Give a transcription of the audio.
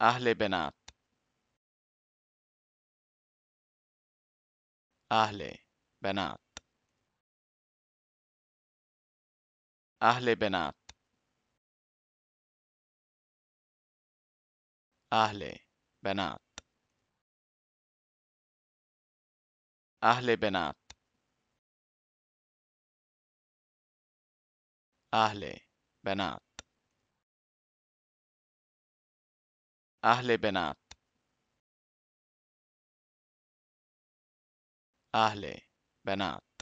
اهل بنات اهل بنات اهل بنات اهل بنات اهل بنات اهل بنات اهل بنات اهل بنات